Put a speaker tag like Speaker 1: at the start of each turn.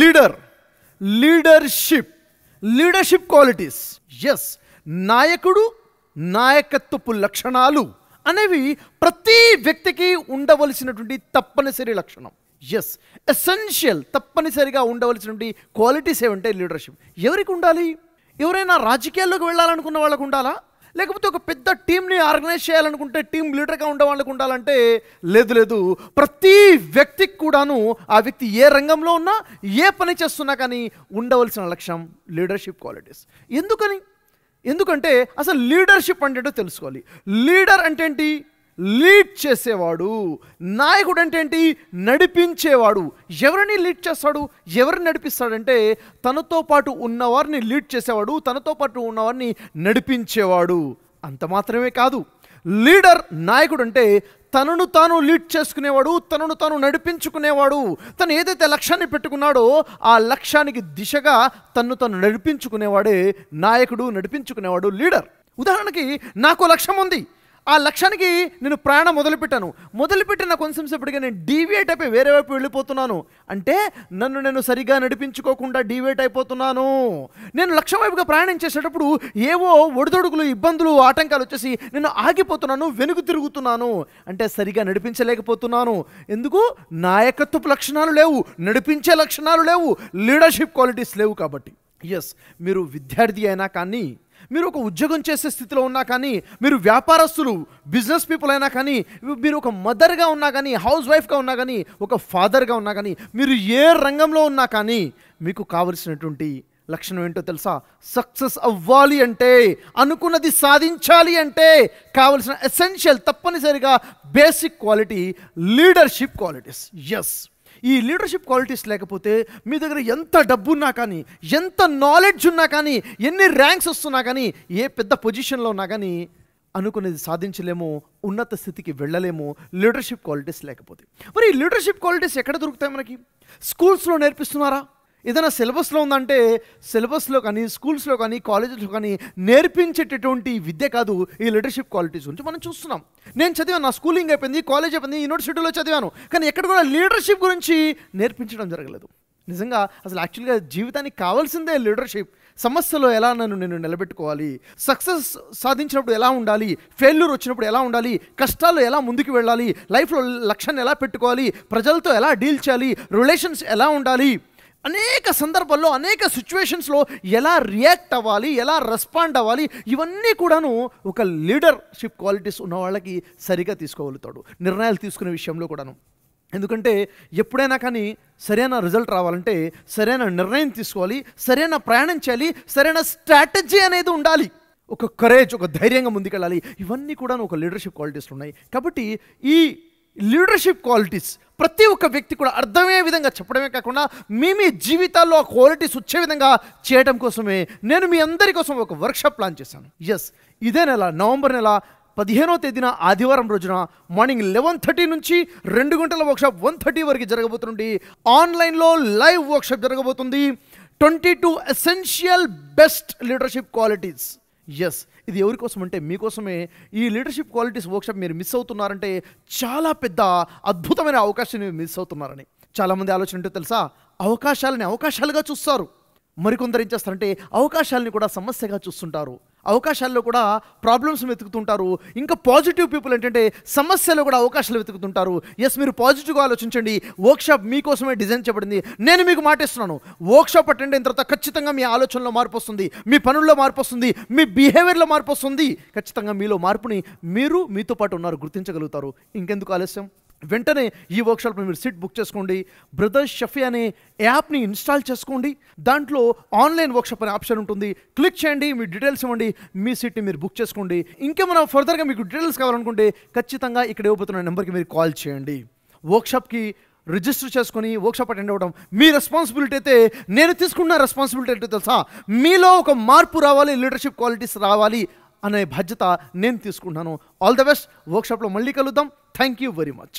Speaker 1: leader leadership leadership qualities ఎస్ నాయకుడు నాయకత్వపు లక్షణాలు అనేవి ప్రతి వ్యక్తికి ఉండవలసినటువంటి తప్పనిసరి లక్షణం ఎస్ ఎసెన్షియల్ తప్పనిసరిగా ఉండవలసినటువంటి క్వాలిటీస్ ఏమంటే లీడర్షిప్ ఎవరికి ఉండాలి ఎవరైనా రాజకీయాల్లోకి వెళ్ళాలనుకున్న వాళ్ళకు ఉండాలా లేకపోతే ఒక పెద్ద టీంని ఆర్గనైజ్ చేయాలనుకుంటే టీం లీడర్గా ఉండే వాళ్ళకు ఉండాలంటే లేదు లేదు ప్రతి వ్యక్తికి కూడాను ఆ వ్యక్తి ఏ రంగంలో ఉన్నా ఏ పని చేస్తున్నా కానీ ఉండవలసిన లక్ష్యం లీడర్షిప్ క్వాలిటీస్ ఎందుకని ఎందుకంటే అసలు లీడర్షిప్ అంటే తెలుసుకోవాలి లీడర్ అంటే ఏంటి లీడ్ చేసేవాడు నాయకుడు అంటే ఏంటి నడిపించేవాడు ఎవరిని లీడ్ చేస్తాడు ఎవరిని నడిపిస్తాడంటే తనతో పాటు ఉన్నవారిని లీడ్ చేసేవాడు తనతో పాటు ఉన్నవారిని నడిపించేవాడు అంత మాత్రమే కాదు లీడర్ నాయకుడు అంటే తనను తాను లీడ్ చేసుకునేవాడు తనను తాను నడిపించుకునేవాడు తను ఏదైతే లక్ష్యాన్ని పెట్టుకున్నాడో ఆ లక్ష్యానికి దిశగా తన్ను తను నడిపించుకునేవాడే నాయకుడు నడిపించుకునేవాడు లీడర్ ఉదాహరణకి నాకు లక్ష్యం ఉంది ఆ లక్ష్యానికి నేను ప్రయాణం మొదలుపెట్టాను మొదలుపెట్టిన కొంచెంసేపటికి నేను డీవియేట్ అయిపోయి వేరే వైపు వెళ్ళిపోతున్నాను అంటే నన్ను నేను సరిగా నడిపించుకోకుండా డీవియేట్ అయిపోతున్నాను నేను లక్ష్యం వైపుగా ప్రయాణం చేసేటప్పుడు ఏవో ఒడిదొడుగులు ఇబ్బందులు ఆటంకాలు వచ్చేసి నేను ఆగిపోతున్నాను వెనుక తిరుగుతున్నాను అంటే సరిగా నడిపించలేకపోతున్నాను ఎందుకు నాయకత్వపు లక్షణాలు లేవు నడిపించే లక్షణాలు లేవు లీడర్షిప్ క్వాలిటీస్ లేవు కాబట్టి ఎస్ మీరు విద్యార్థి అయినా కానీ మీరు ఒక ఉద్యోగం చేసే స్థితిలో ఉన్నా కానీ మీరు వ్యాపారస్తులు బిజినెస్ పీపుల్ అయినా కానీ మీరు ఒక మదర్గా ఉన్నా కానీ హౌస్ వైఫ్గా ఉన్నా కానీ ఒక ఫాదర్గా ఉన్నా కానీ మీరు ఏ రంగంలో ఉన్నా కానీ మీకు కావలసినటువంటి లక్షణం ఏంటో తెలుసా సక్సెస్ అవ్వాలి అంటే అనుకున్నది సాధించాలి అంటే కావలసిన ఎసెన్షియల్ తప్పనిసరిగా బేసిక్ క్వాలిటీ లీడర్షిప్ క్వాలిటీస్ ఎస్ ఈ లీడర్షిప్ క్వాలిటీస్ లేకపోతే మీ దగ్గర ఎంత డబ్బు ఉన్నా కానీ ఎంత నాలెడ్జ్ ఉన్నా కానీ ఎన్ని ర్యాంక్స్ వస్తున్నా కానీ ఏ పెద్ద పొజిషన్లో ఉన్నా కానీ అనుకునేది సాధించలేము ఉన్నత స్థితికి వెళ్ళలేము లీడర్షిప్ క్వాలిటీస్ లేకపోతే మరి ఈ లీడర్షిప్ క్వాలిటీస్ ఎక్కడ దొరుకుతాయి మనకి స్కూల్స్లో నేర్పిస్తున్నారా ఏదైనా సిలబస్లో ఉందంటే సిలబస్లో కానీ స్కూల్స్లో కానీ కాలేజెస్లో కానీ నేర్పించేటటువంటి విద్య కాదు ఈ లీడర్షిప్ క్వాలిటీస్ గురించి మనం చూస్తున్నాం నేను చదివాను నా స్కూలింగ్ అయిపోయింది కాలేజ్ అయిపోయింది యూనివర్సిటీలో చదివాను కానీ ఎక్కడ కూడా లీడర్షిప్ గురించి నేర్పించడం జరగలేదు నిజంగా అసలు యాక్చువల్గా జీవితానికి కావాల్సిందే లీడర్షిప్ సమస్యలో ఎలా నన్ను నేను నిలబెట్టుకోవాలి సక్సెస్ సాధించినప్పుడు ఎలా ఉండాలి ఫెయిల్యూర్ వచ్చినప్పుడు ఎలా ఉండాలి కష్టాల్లో ఎలా ముందుకు వెళ్ళాలి లైఫ్లో లక్ష్యాన్ని ఎలా పెట్టుకోవాలి ప్రజలతో ఎలా డీల్ చేయాలి రిలేషన్స్ ఎలా ఉండాలి అనేక సందర్భాల్లో అనేక సిచ్యువేషన్స్లో ఎలా రియాక్ట్ అవ్వాలి ఎలా రెస్పాండ్ అవ్వాలి ఇవన్నీ కూడాను ఒక లీడర్షిప్ క్వాలిటీస్ ఉన్న వాళ్ళకి సరిగా తీసుకోగలుగుతాడు నిర్ణయాలు తీసుకునే విషయంలో కూడాను ఎందుకంటే ఎప్పుడైనా కానీ సరైన రిజల్ట్ రావాలంటే సరైన నిర్ణయం తీసుకోవాలి సరైన ప్రయాణం చేయాలి సరైన స్ట్రాటజీ అనేది ఉండాలి ఒక కరేజ్ ఒక ధైర్యంగా ముందుకెళ్ళాలి ఇవన్నీ కూడా ఒక లీడర్షిప్ క్వాలిటీస్ ఉన్నాయి కాబట్టి ఈ లీడర్షిప్ క్వాలిటీస్ ప్రతి ఒక్క వ్యక్తి కూడా అర్థమయ్యే విధంగా చెప్పడమే కాకుండా మీ మీ జీవితాల్లో ఆ క్వాలిటీస్ వచ్చే విధంగా చేయడం కోసమే నేను మీ అందరి కోసం ఒక వర్క్షాప్ ప్లాన్ చేశాను ఎస్ ఇదే నెల నవంబర్ నెల పదిహేనో తేదీన ఆదివారం రోజున మార్నింగ్ లెవెన్ థర్టీ నుంచి రెండు గంటల వర్క్షాప్ వన్ థర్టీ వరకు జరగబోతుంది ఆన్లైన్లో లైవ్ వర్క్షాప్ జరగబోతుంది twenty two essential best leadership qualities ఎస్ ఇది ఎవరి కోసం అంటే మీకోసమే ఈ లీడర్షిప్ క్వాలిటీస్ వర్క్షాప్ మీరు మిస్ అవుతున్నారంటే చాలా పెద్ద అద్భుతమైన అవకాశం మీరు మిస్ అవుతున్నారని చాలామంది ఆలోచన ఏంటో తెలుసా అవకాశాలని అవకాశాలుగా చూస్తారు మరికొందరు ఏం చేస్తారంటే అవకాశాలని కూడా సమస్యగా చూస్తుంటారు అవకాశాల్లో కూడా ప్రాబ్లమ్స్ వెతుకుతుంటారు ఇంకా పాజిటివ్ పీపుల్ ఏంటంటే సమస్యలు కూడా అవకాశాలు వెతుకుతుంటారు ఎస్ మీరు పాజిటివ్గా ఆలోచించండి వర్క్షాప్ మీకోసమే డిజైన్ చేయబడింది నేను మీకు మాటిస్తున్నాను వర్క్షాప్ అటెండ్ అయిన తర్వాత ఖచ్చితంగా మీ ఆలోచనలో మార్పు వస్తుంది మీ పనుల్లో మార్పు వస్తుంది మీ బిహేవియర్లో మార్పు వస్తుంది ఖచ్చితంగా మీలో మార్పుని మీరు మీతో పాటు ఉన్నారు గుర్తించగలుగుతారు ఇంకెందుకు ఆలస్యం వెంటనే ఈ వర్క్షాప్లో మీరు సీట్ బుక్ చేసుకోండి బ్రదర్స్ షఫీ అనే యాప్ని ఇన్స్టాల్ చేసుకోండి దాంట్లో ఆన్లైన్ వర్క్షాప్ అనే ఆప్షన్ ఉంటుంది క్లిక్ చేయండి మీ డీటెయిల్స్ ఇవ్వండి మీ సీట్ని మీరు బుక్ చేసుకోండి ఇంకేమైనా ఫర్దర్గా మీకు డీటెయిల్స్ కావాలనుకుంటే ఖచ్చితంగా ఇక్కడ ఇవ్వబోతున్న నెంబర్కి మీరు కాల్ చేయండి వర్క్షాప్కి రిజిస్టర్ చేసుకొని వర్క్షాప్ అటెండ్ అవ్వడం మీ రెస్పాన్సిబిలిటీ అయితే నేను తీసుకున్న రెస్పాన్సిబిలిటీ ఏంటో తెలుసా మీలో ఒక మార్పు రావాలి లీడర్షిప్ క్వాలిటీస్ రావాలి అనే బాధ్యత నేను తీసుకుంటాను ఆల్ ద బెస్ట్ వర్క్షాప్లో మళ్ళీ కలుద్దాం థ్యాంక్ యూ వెరీ మచ్